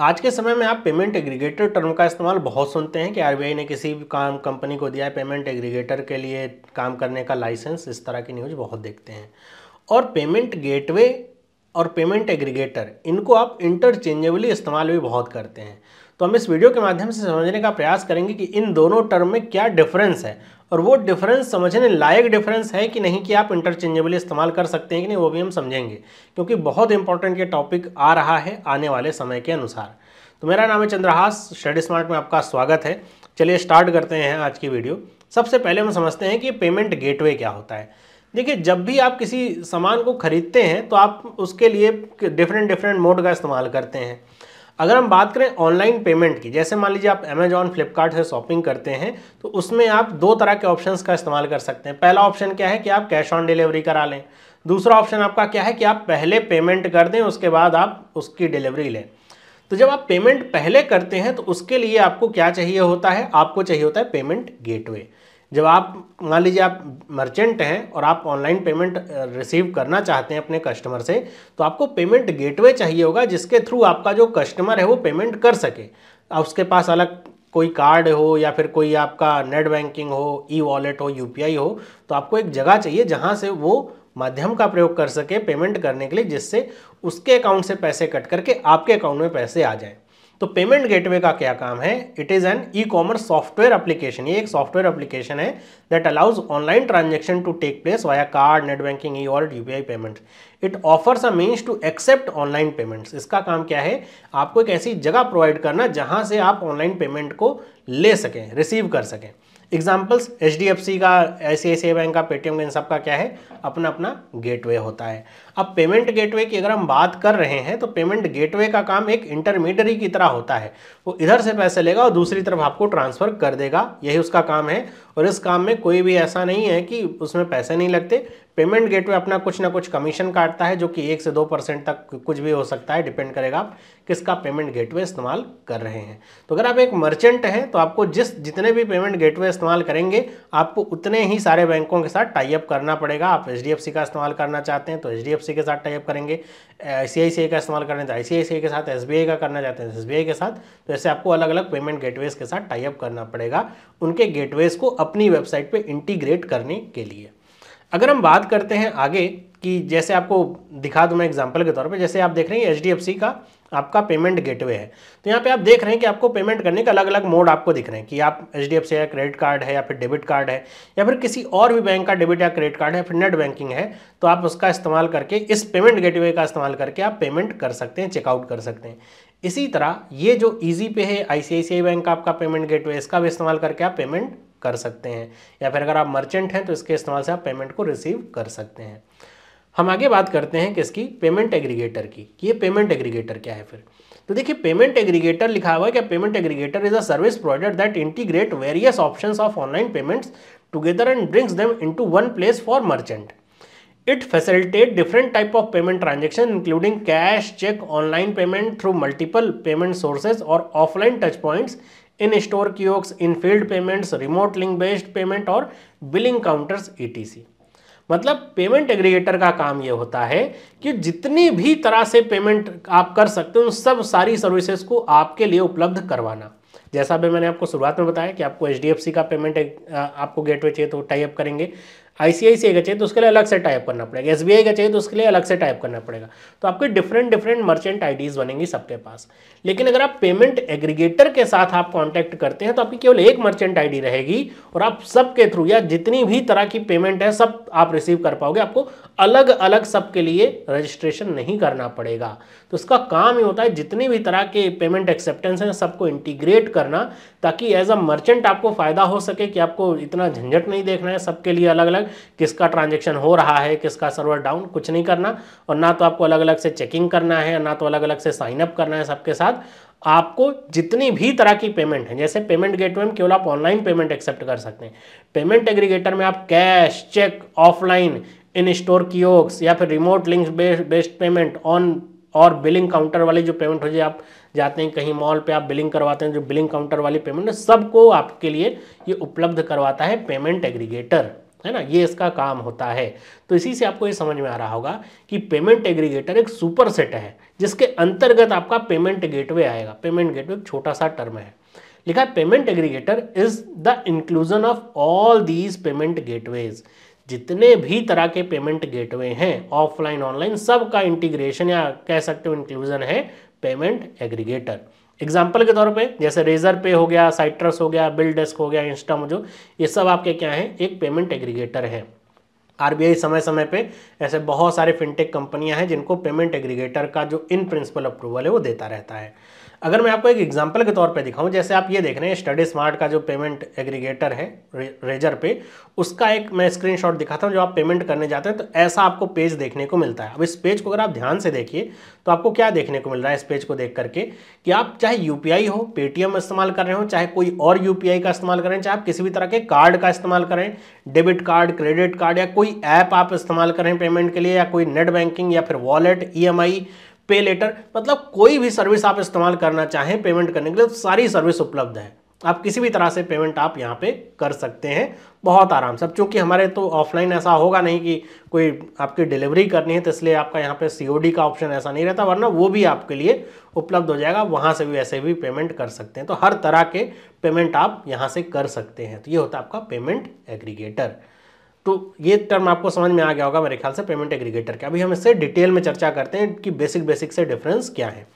आज के समय में आप पेमेंट एग्रीगेटर टर्म का इस्तेमाल बहुत सुनते हैं कि आरबीआई ने किसी भी काम कंपनी को दिया है पेमेंट एग्रीगेटर के लिए काम करने का लाइसेंस इस तरह की न्यूज़ बहुत देखते हैं और पेमेंट गेटवे और पेमेंट एग्रीगेटर इनको आप इंटरचेंजेबली इस्तेमाल भी बहुत करते हैं तो हम इस वीडियो के माध्यम से समझने का प्रयास करेंगे कि इन दोनों टर्म में क्या डिफरेंस है और वो डिफरेंस समझने लायक डिफरेंस है कि नहीं कि आप इंटरचेंजेबली इस्तेमाल कर सकते हैं कि नहीं वो भी हम समझेंगे क्योंकि बहुत इंपॉर्टेंट ये टॉपिक आ रहा है आने वाले समय के अनुसार तो मेरा नाम है चंद्रहास स्टडी स्मार्ट में आपका स्वागत है चलिए स्टार्ट करते हैं आज की वीडियो सबसे पहले हम समझते हैं कि पेमेंट गेटवे क्या होता है देखिए जब भी आप किसी सामान को खरीदते हैं तो आप उसके लिए डिफरेंट डिफरेंट मोड का इस्तेमाल करते हैं अगर हम बात करें ऑनलाइन पेमेंट की जैसे मान लीजिए आप अमेजॉन फ्लिपकार्ट से शॉपिंग करते हैं तो उसमें आप दो तरह के ऑप्शंस का इस्तेमाल कर सकते हैं पहला ऑप्शन क्या है कि आप कैश ऑन डिलीवरी करा लें दूसरा ऑप्शन आपका क्या है कि आप पहले पेमेंट कर दें उसके बाद आप उसकी डिलीवरी लें तो जब आप पेमेंट पहले करते हैं तो उसके लिए आपको क्या चाहिए होता है आपको चाहिए होता है पेमेंट गेटवे जब आप मान लीजिए आप मर्चेंट हैं और आप ऑनलाइन पेमेंट रिसीव करना चाहते हैं अपने कस्टमर से तो आपको पेमेंट गेटवे चाहिए होगा जिसके थ्रू आपका जो कस्टमर है वो पेमेंट कर सके उसके पास अलग कोई कार्ड हो या फिर कोई आपका नेट बैंकिंग हो ई वॉलेट हो यू हो तो आपको एक जगह चाहिए जहाँ से वो माध्यम का प्रयोग कर सके पेमेंट करने के लिए जिससे उसके अकाउंट से पैसे कट करके आपके अकाउंट में पैसे आ जाए तो पेमेंट गेटवे का क्या काम है it is an e commerce software application ये एक सॉफ्टवेयर एप्लीकेशन है that allows online transaction to take place via card net banking e wallet U payment it offers a means to accept online payments इसका काम क्या है आपको एक ऐसी जगह प्रोवाइड करना जहाँ से आप ऑनलाइन पेमेंट को ले सकें रिसीव कर सकें एग्जाम्पल्स एच का आई बैंक का पेटीएम इन सब का क्या है अपना अपना गेटवे होता है अब पेमेंट गेटवे की अगर हम बात कर रहे हैं तो पेमेंट गेटवे का काम एक इंटरमीडियरी की तरह होता है वो इधर से पैसे लेगा और दूसरी तरफ आपको ट्रांसफ़र कर देगा यही उसका काम है और इस काम में कोई भी ऐसा नहीं है कि उसमें पैसे नहीं लगते पेमेंट गेटवे अपना कुछ ना कुछ कमीशन काटता है जो कि एक से दो परसेंट तक कुछ भी हो सकता है डिपेंड करेगा आप किसका पेमेंट गेटवे इस्तेमाल कर रहे हैं तो अगर आप एक मर्चेंट हैं तो आपको जिस जितने भी पेमेंट गेटवे इस्तेमाल करेंगे आपको उतने ही सारे बैंकों के साथ टाइप करना पड़ेगा आप एच का इस्तेमाल करना चाहते हैं तो एच के साथ टाइप करेंगे आई का इस्तेमाल करना चाहते हैं आई के साथ एस का करना चाहते हैं एस के साथ तो ऐसे आपको अलग अलग पेमेंट गेटवेज के साथ टाइप करना पड़ेगा उनके गेटवेज को अपनी वेबसाइट पर इंटीग्रेट करने के लिए अगर हम बात करते हैं आगे कि जैसे आपको दिखा दूँ मैं एग्जाम्पल के तौर पर जैसे आप देख रहे हैं एच का आपका पेमेंट गेटवे है तो यहाँ पे आप देख रहे हैं कि आपको पेमेंट करने का अलग अलग मोड आपको दिख रहे हैं कि आप एच डी एफ सी या क्रेडिट कार्ड है या फिर डेबिट कार्ड है या फिर किसी और भी बैंक का डेबिट या क्रेडिट कार्ड है फिर नेट बैंकिंग है तो आप उसका इस्तेमाल करके इस पेमेंट वे का इस्तेमाल करके आप पेमेंट कर सकते हैं चेकआउट कर सकते हैं इसी तरह ये जो ईजी पे है आई बैंक का आपका पेमेंट वे इसका भी इस्तेमाल करके आप पेमेंट कर सकते हैं या फिर अगर आप मर्चेंट हैं तो इसके इस्तेमाल से आप पेमेंट को रिसीव कर सकते हैं हम आगे बात करते हैं किसकी पेमेंट एग्रीगेटर की ये पेमेंट एग्रीगेटर क्या है फिर तो देखिए पेमेंट एग्रीगेटर लिखा हुआ है क्या payment aggregator is a service provider that integrate various options of online payments together and brings them into one place for merchant it facilitate different type of payment transaction including cash cheque online payment through multiple payment sources और offline touch points in store key in field payments remote link based payment और billing counters ई मतलब payment aggregator का काम ये होता है कि जितनी भी तरह से पेमेंट आप कर सकते हो उन सब सारी सर्विसेज को आपके लिए उपलब्ध करवाना जैसा भी मैंने आपको शुरुआत में बताया कि आपको एच का पेमेंट आपको गेटवे चाहिए तो टाइप करेंगे आईसीआईसीआई का चाहिए तो उसके लिए अलग से टाइप करना पड़ेगा एस का चाहिए तो उसके लिए अलग से टाइप करना पड़ेगा तो आपके डिफरेंट डिफरेंट मर्चेंट आईडीज बनेंगी सबके पास लेकिन अगर आप पेमेंट एग्रीगेटर के साथ आप कॉन्टैक्ट करते हैं तो आपकी केवल एक मर्चेंट आईडी रहेगी और आप सबके थ्रू या जितनी भी तरह की पेमेंट है सब आप रिसीव कर पाओगे आपको अलग अलग सबके लिए रजिस्ट्रेशन नहीं करना पड़ेगा तो उसका काम ही होता है जितनी भी तरह के पेमेंट एक्सेप्टेंस हैं सबको इंटीग्रेट करना ताकि एज अ मर्चेंट आपको फ़ायदा हो सके कि आपको इतना झंझट नहीं देखना है सबके लिए अलग अलग किसका ट्रांजेक्शन हो रहा है किसका सर्वर डाउन कुछ नहीं करना और ना तो आपको अलग अलग से चेकिंग करना है ना तो अलग अलग से साइनअप करना है सबके साथ आपको जितनी भी तरह की पेमेंट है जैसे पेमेंट गेटवे में केवल आप ऑनलाइन पेमेंट एक्सेप्ट कर सकते हैं पेमेंट एग्रीगेटर में आप cash cheque offline in store की या फिर remote link based payment on और बिलिंग काउंटर वाले जो पेमेंट हो जाए आप जाते हैं कहीं मॉल पे आप बिलिंग करवाते हैं जो बिलिंग काउंटर वाली पेमेंट है सबको आपके लिए ये उपलब्ध करवाता है पेमेंट एग्रीगेटर है ना ये इसका काम होता है तो इसी से आपको ये समझ में आ रहा होगा कि पेमेंट एग्रीगेटर एक सुपर सेट है जिसके अंतर्गत आपका पेमेंट गेटवे आएगा पेमेंट गेटवे एक छोटा सा टर्म है लिखा payment aggregator is the inclusion of all these payment gateways जितने भी तरह के पेमेंट गेटवे हैं ऑफलाइन ऑनलाइन सब का इंटीग्रेशन या कह सकते हो इंक्लूजन है पेमेंट एग्रीगेटर एग्जाम्पल के तौर पे जैसे रेजर पे हो गया साइट्रस हो गया बिल डेस्क हो गया इंस्टा इंस्टामोजो ये सब आपके क्या है एक पेमेंट एग्रीगेटर है आरबीआई समय समय पे ऐसे बहुत सारे फिनटेक कंपनियां हैं जिनको पेमेंट एग्रीगेटर का जो इन प्रिंसिपल अप्रूवल है वो देता रहता है अगर मैं आपको एक एग्जांपल के तौर पे दिखाऊं जैसे आप ये देख रहे हैं स्टडी स्मार्ट का जो पेमेंट एग्रीगेटर है रे, रेजर पे उसका एक मैं स्क्रीनशॉट दिखाता हूँ जो आप पेमेंट करने जाते हैं तो ऐसा आपको पेज देखने को मिलता है अब इस पेज को अगर आप ध्यान से देखिए तो आपको क्या देखने को मिल रहा है इस पेज को देख करके कि आप चाहे यू हो पेटीएम इस्तेमाल कर रहे हो चाहे कोई और यू का इस्तेमाल करें चाहे आप किसी भी तरह के कार्ड का इस्तेमाल करें डेबिट कार्ड क्रेडिट कार्ड या कोई कोई ऐप आप इस्तेमाल करें पेमेंट के लिए या कोई नेट बैंकिंग या फिर वॉलेट ई पे लेटर मतलब कोई भी सर्विस आप इस्तेमाल करना चाहें पेमेंट करने के लिए तो सारी सर्विस उपलब्ध है आप किसी भी तरह से पेमेंट आप यहाँ पे कर सकते हैं बहुत आराम से अब चूँकि हमारे तो ऑफलाइन ऐसा होगा नहीं कि कोई आपकी डिलीवरी करनी है तो इसलिए आपका यहाँ पे सीओडी का ऑप्शन ऐसा नहीं रहता वरना वो भी आपके लिए उपलब्ध हो जाएगा वहाँ से भी ऐसे भी पेमेंट कर सकते हैं तो हर तरह के पेमेंट आप यहाँ से कर सकते हैं तो ये होता है आपका पेमेंट एग्रीगेटर तो ये टर्म आपको समझ में आ गया होगा मेरे ख्याल से पेमेंट एग्रीगेटर का अभी हम इससे डिटेल में चर्चा करते हैं कि बेसिक बेसिक से डिफरेंस क्या है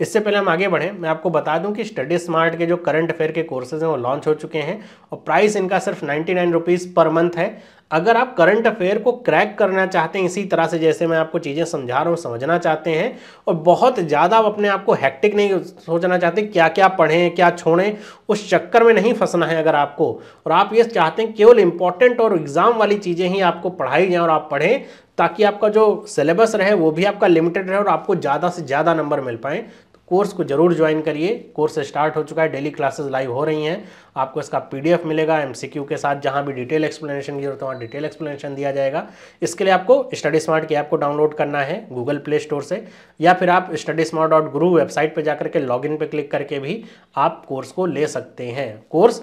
इससे पहले हम आगे बढ़ें मैं आपको बता दूं कि स्टडी स्मार्ट के जो करंट अफेयर के कोर्सेज हैं वो लॉन्च हो चुके हैं और प्राइस इनका सिर्फ ninety nine rupees per month है अगर आप करंट अफेयर को क्रैक करना चाहते हैं इसी तरह से जैसे मैं आपको चीज़ें समझा रहा हूँ समझना चाहते हैं और बहुत ज़्यादा आप अपने आप को हैक्टिक नहीं सोचना चाहते क्या क्या पढ़ें क्या छोड़ें उस चक्कर में नहीं फंसना है अगर आपको और आप ये चाहते हैं केवल इंपॉर्टेंट और एग्ज़ाम वाली चीज़ें ही आपको पढ़ाई जाएँ और आप पढ़ें ताकि आपका जो सिलेबस रहे वो भी आपका लिमिटेड रहे और आपको ज़्यादा से ज़्यादा नंबर मिल पाएँ कोर्स को जरूर ज्वाइन करिए कोर्स स्टार्ट हो चुका है डेली क्लासेस लाइव हो रही हैं आपको इसका पीडीएफ मिलेगा एमसीक्यू के साथ जहां भी डिटेल एक्सप्लेनेशन की जरूरत है वहाँ डिटेल एक्सप्लेनेशन दिया जाएगा इसके लिए आपको स्टडी स्मार्ट की ऐप को डाउनलोड करना है गूगल प्ले स्टोर से या फिर आप study smart dot guru website पर जाकर के लॉग इन पर क्लिक करके भी आप कोर्स को ले सकते हैं कोर्स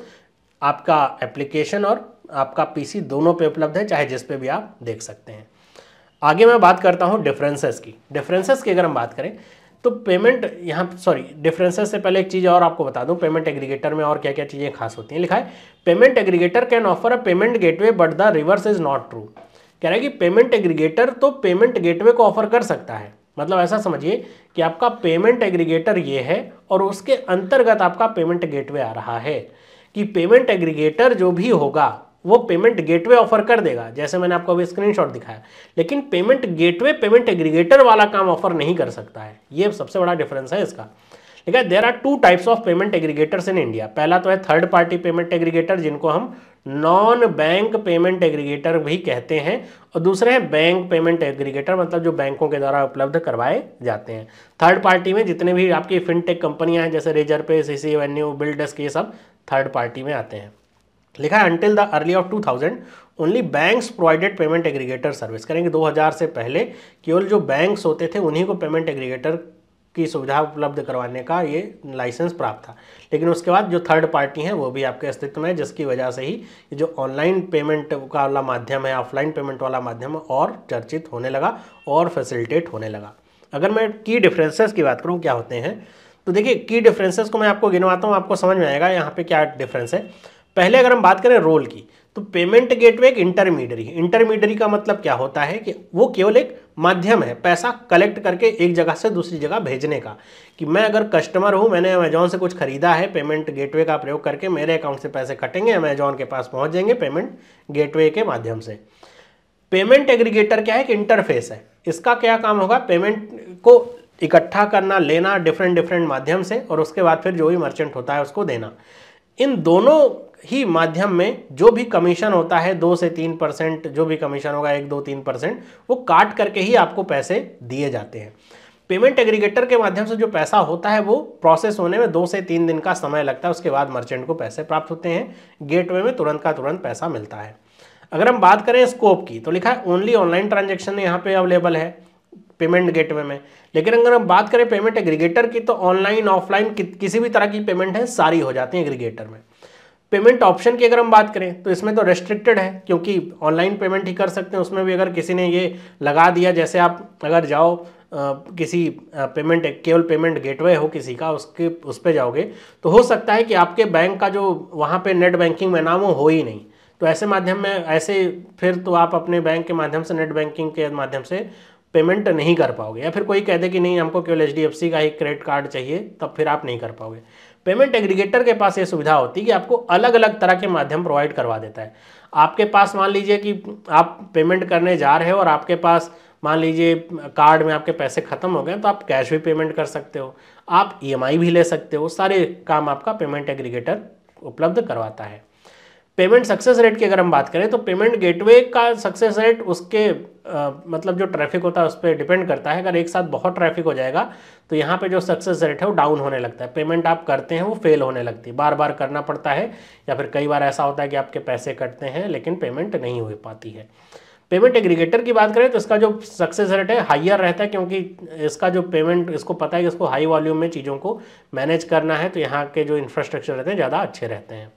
आपका एप्लीकेशन और आपका पी दोनों पर उपलब्ध है चाहे जिस पर भी आप देख सकते हैं आगे मैं बात करता हूँ डिफरेंसेस की डिफरेंसेस की अगर हम बात करें तो पेमेंट यहाँ सॉरी डिफरेंसेस से पहले एक चीज़ और आपको बता दूं पेमेंट एग्रीगेटर में और क्या क्या चीज़ें खास होती हैं लिखा है payment aggregator can offer a payment gateway but the reverse is not true कह रहा है कि पेमेंट एग्रीगेटर तो पेमेंट गेटवे को ऑफर कर सकता है मतलब ऐसा समझिए कि आपका पेमेंट एग्रीगेटर ये है और उसके अंतर्गत आपका पेमेंट गेटवे आ रहा है कि पेमेंट एग्रीगेटर जो भी होगा वो पेमेंट गेटवे ऑफर कर देगा जैसे मैंने आपको अभी स्क्रीनशॉट दिखाया लेकिन पेमेंट गेटवे पेमेंट एग्रीगेटर वाला काम ऑफर नहीं कर सकता है ये सबसे बड़ा डिफरेंस है इसका ठीक है there are two types of payment aggregators in India पहला तो है थर्ड पार्टी पेमेंट एग्रीगेटर जिनको हम नॉन बैंक पेमेंट एग्रीगेटर भी कहते हैं और दूसरे हैं बैंक पेमेंट एग्रीगेटर मतलब जो बैंकों के द्वारा उपलब्ध करवाए जाते हैं थर्ड पार्टी में जितने भी आपकी फिनटेक कंपनियां हैं जैसे रेजर पे सी सी वेन्यू बिल्डस्क ये सब थर्ड पार्टी में आते हैं लिखा है until the early of 2000 only banks provided payment aggregator service करेंगे 2000 से पहले केवल जो बैंक्स होते थे उन्हीं को पेमेंट एग्रीगेटर की सुविधा उपलब्ध करवाने का ये लाइसेंस प्राप्त था लेकिन उसके बाद जो थर्ड पार्टी हैं वो भी आपके अस्तित्व में है जिसकी वजह से ही जो ऑनलाइन पेमेंट का वाला माध्यम है ऑफलाइन पेमेंट वाला माध्यम और चर्चित होने लगा और फैसिलिटेट होने लगा अगर मैं की डिफरेंसेस की बात करूँ क्या होते हैं तो देखिए की डिफरेंसेस को मैं आपको गिनवाता हूँ आपको समझ में आएगा यहाँ पर क्या डिफरेंस है पहले अगर हम बात करें रोल की तो पेमेंट गेटवे एक इंटरमीडियरी इंटरमीडियरी का मतलब क्या होता है कि वो केवल एक माध्यम है पैसा कलेक्ट करके एक जगह से दूसरी जगह भेजने का कि मैं अगर कस्टमर हूँ मैंने अमेजॉन से कुछ खरीदा है पेमेंट गेटवे का प्रयोग करके मेरे अकाउंट से पैसे कटेंगे अमेजॉन के पास पहुँच जाएंगे पेमेंट गेटवे के माध्यम से पेमेंट एग्रीगेटर क्या है एक इंटरफेस है इसका क्या काम होगा पेमेंट को इकट्ठा करना लेना डिफरेंट डिफरेंट माध्यम से और उसके बाद फिर जो भी मर्चेंट होता है उसको देना इन दोनों ही माध्यम में जो भी कमीशन होता है दो से तीन परसेंट जो भी कमीशन होगा एक दो तीन परसेंट वो काट करके ही आपको पैसे दिए जाते हैं पेमेंट एग्रीगेटर के माध्यम से जो पैसा होता है वो प्रोसेस होने में दो से तीन दिन का समय लगता है उसके बाद मर्चेंट को पैसे प्राप्त होते हैं गेटवे में तुरंत का तुरंत पैसा मिलता है अगर हम बात करें स्कोप की तो लिखा है ओनली ऑनलाइन ट्रांजेक्शन यहाँ पे अवेलेबल है पेमेंट गेटवे में लेकिन अगर हम बात करें पेमेंट एग्रीगेटर की तो ऑनलाइन ऑफलाइन कि, किसी भी तरह की पेमेंट है सारी हो जाती है एग्रीगेटर में पेमेंट ऑप्शन की अगर हम बात करें तो इसमें तो रेस्ट्रिक्टेड है क्योंकि ऑनलाइन पेमेंट ही कर सकते हैं उसमें भी अगर किसी ने ये लगा दिया जैसे आप अगर जाओ आ, किसी पेमेंट केवल पेमेंट गेटवे हो किसी का उसके उस पर जाओगे तो हो सकता है कि आपके बैंक का जो वहाँ पे नेट बैंकिंग में नाम हो ही नहीं तो ऐसे माध्यम में ऐसे फिर तो आप अपने बैंक के माध्यम से नेट बैंकिंग के माध्यम से पेमेंट नहीं कर पाओगे या फिर कोई कह दे कि नहीं हमको केवल एच का ही क्रेडिट कार्ड चाहिए तब फिर आप नहीं कर पाओगे पेमेंट एग्रीगेटर के पास ये सुविधा होती है कि आपको अलग अलग तरह के माध्यम प्रोवाइड करवा देता है आपके पास मान लीजिए कि आप पेमेंट करने जा रहे हो और आपके पास मान लीजिए कार्ड में आपके पैसे खत्म हो गए तो आप कैश भी पेमेंट कर सकते हो आप ई e भी ले सकते हो सारे काम आपका पेमेंट एग्रीगेटर उपलब्ध करवाता है पेमेंट सक्सेस रेट की अगर हम बात करें तो पेमेंट गेटवे का सक्सेस रेट उसके आ, मतलब जो ट्रैफिक होता है उस पर डिपेंड करता है अगर एक साथ बहुत ट्रैफिक हो जाएगा तो यहाँ पे जो सक्सेस रेट है वो डाउन होने लगता है पेमेंट आप करते हैं वो फेल होने लगती है बार बार करना पड़ता है या फिर कई बार ऐसा होता है कि आपके पैसे कटते हैं लेकिन पेमेंट नहीं हो पाती है पेमेंट एग्रीगेटर की बात करें तो इसका जो सक्सेस रेट है हाइयर रहता है क्योंकि इसका जो पेमेंट इसको पता है कि इसको हाई वॉल्यूम में चीज़ों को मैनेज करना है तो यहाँ के जो इंफ्रास्ट्रक्चर रहते हैं ज़्यादा अच्छे रहते हैं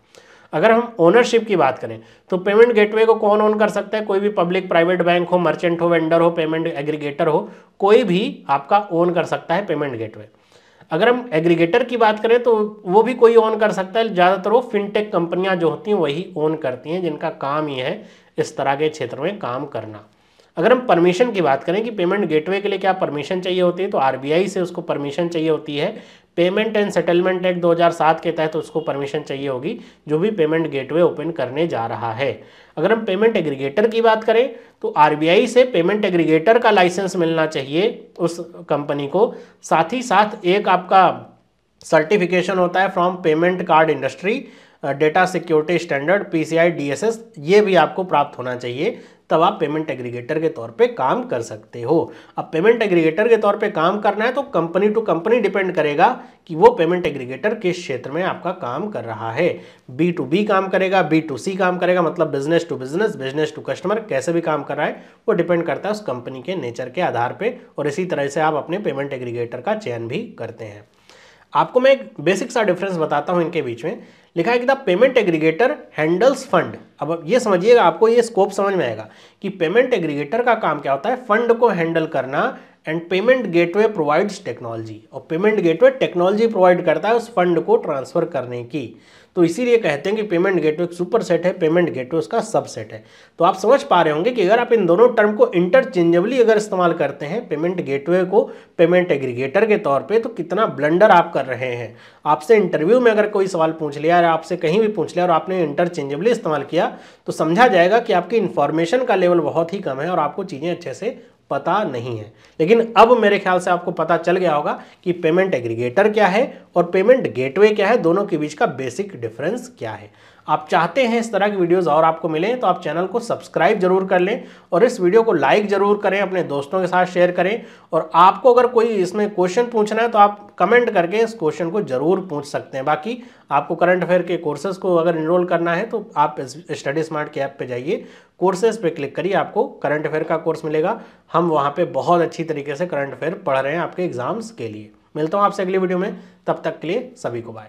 अगर हम ओनरशिप की बात करें तो पेमेंट गेटवे को कौन ऑन कर सकता है कोई भी पब्लिक प्राइवेट बैंक हो मर्चेंट हो वेंडर हो पेमेंट एग्रीगेटर हो कोई भी आपका ओन कर सकता है पेमेंट गेटवे अगर हम एग्रीगेटर की बात करें तो वो भी कोई ऑन कर सकता है ज़्यादातर वो फिनटेक कंपनियां जो होती हैं वही ऑन करती हैं जिनका काम ये है इस तरह के क्षेत्र में काम करना अगर हम परमिशन की बात करें कि पेमेंट गेटवे के लिए क्या परमिशन चाहिए होती है तो आरबीआई से उसको परमिशन चाहिए होती है पेमेंट एंड सेटलमेंट एक्ट 2007 के तहत तो उसको परमिशन चाहिए होगी जो भी पेमेंट गेटवे ओपन करने जा रहा है अगर हम पेमेंट एग्रीगेटर की बात करें तो आरबीआई से पेमेंट एग्रीगेटर का लाइसेंस मिलना चाहिए उस कंपनी को साथ ही साथ एक आपका सर्टिफिकेशन होता है from payment card industry data security standard PCI DSS ये भी आपको प्राप्त होना चाहिए तब आप पेमेंट एग्रीगेटर के तौर पे काम कर सकते हो अब पेमेंट एग्रीगेटर के तौर पे काम करना है तो कंपनी टू कंपनी डिपेंड करेगा कि वो पेमेंट एग्रीगेटर किस क्षेत्र में आपका काम कर रहा है बी टू बी काम करेगा बी टू सी काम करेगा मतलब business to business business to customer कैसे भी काम कर रहा है वो डिपेंड करता है उस कंपनी के नेचर के आधार पर और इसी तरह से आप अपने पेमेंट एग्रीगेटर का चयन भी करते हैं आपको मैं एक बेसिक सा डिफरेंस बताता हूँ इनके बीच में लिखा है कि the payment aggregator handles fund अब ये समझिएगा आपको ये स्कोप समझ में आएगा कि पेमेंट एग्रीगेटर का काम क्या होता है फंड को हैंडल करना and payment gateway provides technology और पेमेंट गेटवे टेक्नोलॉजी प्रोवाइड करता है उस फंड को ट्रांसफ़र करने की तो इसीलिए कहते हैं कि पेमेंट गेटवे एक सुपर सेट है पेमेंट गेटवे उसका सबसेट है तो आप समझ पा रहे होंगे कि अगर आप इन दोनों टर्म को इंटरचेंजेबली अगर इस्तेमाल करते हैं पेमेंट गेटवे को पेमेंट एग्रीगेटर के तौर पे तो कितना ब्लंडर आप कर रहे हैं आपसे इंटरव्यू में अगर कोई सवाल पूछ लिया या आपसे कहीं भी पूछ लिया और आपने इंटरचेंजेबली इस्तेमाल किया तो समझा जाएगा कि आपकी इन्फॉर्मेशन का लेवल बहुत ही कम है और आपको चीज़ें अच्छे से पता नहीं है लेकिन अब मेरे ख्याल से आपको पता चल गया होगा कि पेमेंट एग्रीगेटर क्या है और पेमेंट गेटवे क्या है दोनों के बीच का बेसिक डिफरेंस क्या है आप चाहते हैं इस तरह की वीडियोस और आपको मिले तो आप चैनल को सब्सक्राइब जरूर कर लें और इस वीडियो को लाइक जरूर करें अपने दोस्तों के साथ शेयर करें और आपको अगर कोई इसमें क्वेश्चन पूछना है तो आप कमेंट करके इस क्वेश्चन को जरूर पूछ सकते हैं बाकी आपको करंट अफेयर के कोर्सेज को अगर इनरोल करना है तो आप स्टडी स्मार्ट के ऐप पर जाइए कोर्सेज पर क्लिक करिए आपको करंट अफेयर का कोर्स मिलेगा हम वहाँ पर बहुत अच्छी तरीके से करंट अफेयर पढ़ रहे हैं आपके एग्जाम्स के लिए मिलता हूँ आपसे अगली वीडियो में तब तक के लिए सभी को बाय